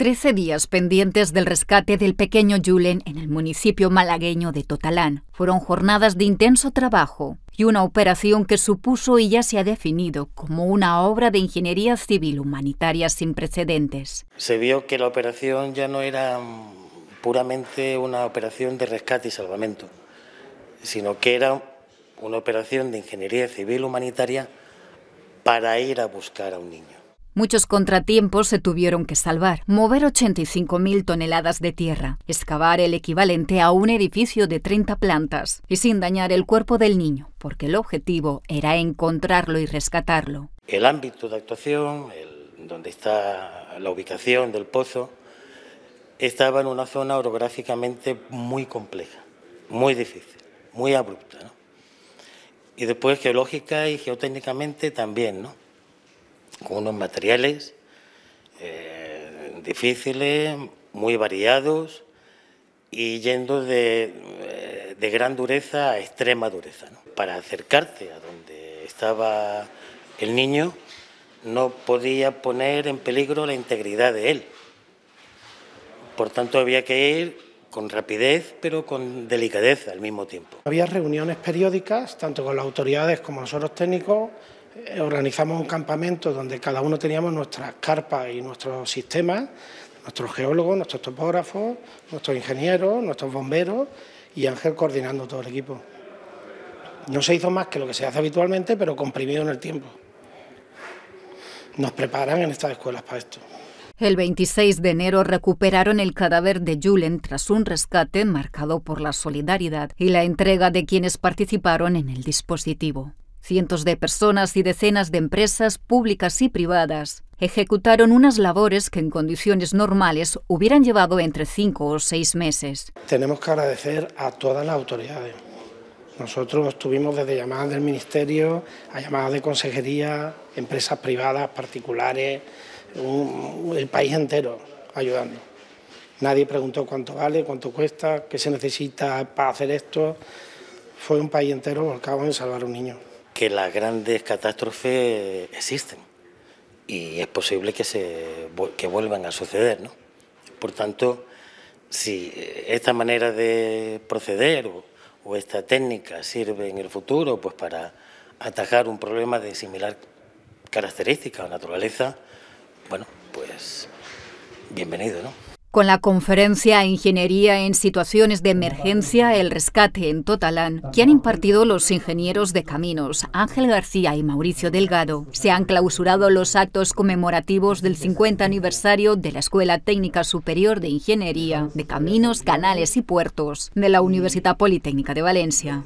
Trece días pendientes del rescate del pequeño Julen en el municipio malagueño de Totalán fueron jornadas de intenso trabajo y una operación que supuso y ya se ha definido como una obra de ingeniería civil humanitaria sin precedentes. Se vio que la operación ya no era puramente una operación de rescate y salvamento, sino que era una operación de ingeniería civil humanitaria para ir a buscar a un niño. Muchos contratiempos se tuvieron que salvar. Mover 85.000 toneladas de tierra, excavar el equivalente a un edificio de 30 plantas y sin dañar el cuerpo del niño, porque el objetivo era encontrarlo y rescatarlo. El ámbito de actuación, donde está la ubicación del pozo, estaba en una zona orográficamente muy compleja, muy difícil, muy abrupta. Y después geológica y geotécnicamente también, ¿no? con unos materiales eh, difíciles, muy variados y yendo de, eh, gran dureza a extrema dureza. Para acercarse a donde estaba el niño, no podía poner en peligro la integridad de él. Por tanto, había que ir con rapidez, pero con delicadeza al mismo tiempo. Había reuniones periódicas, tanto con las autoridades como nosotros técnicos, eh, organizamos un campamento donde cada uno teníamos nuestras carpas y nuestros sistemas, nuestros geólogos, nuestros topógrafos, nuestros ingenieros, nuestros bomberos y Ángel coordinando todo el equipo. No se hizo más que lo que se hace habitualmente, pero comprimido en el tiempo. Nos preparan en estas escuelas para esto. El 26 de enero recuperaron el cadáver de Julen tras un rescate marcado por la solidaridad y la entrega de quienes participaron en el dispositivo. Cientos de personas y decenas de empresas públicas y privadas ejecutaron unas labores que en condiciones normales hubieran llevado entre cinco o seis meses. Tenemos que agradecer a todas las autoridades. Nosotros estuvimos desde llamadas del Ministerio a llamadas de consejería, empresas privadas, particulares, el país entero ayudando. Nadie preguntó cuánto vale, cuánto cuesta, qué se necesita para hacer esto. Fue un país entero volcado en salvar un niño que las grandes catástrofes existen y es posible que, se, vuelvan a suceder. ¿no? Por tanto, si esta manera de proceder o, esta técnica sirve en el futuro pues para atajar un problema de similar característica o naturaleza, bueno, pues bienvenido, ¿no? con la conferencia Ingeniería en situaciones de emergencia, el rescate en Totalán, que han impartido los ingenieros de caminos Ángel García y Mauricio Delgado. Se han clausurado los actos conmemorativos del 50 aniversario de la Escuela Técnica Superior de Ingeniería de Caminos, Canales y Puertos de la Universidad Politécnica de Valencia.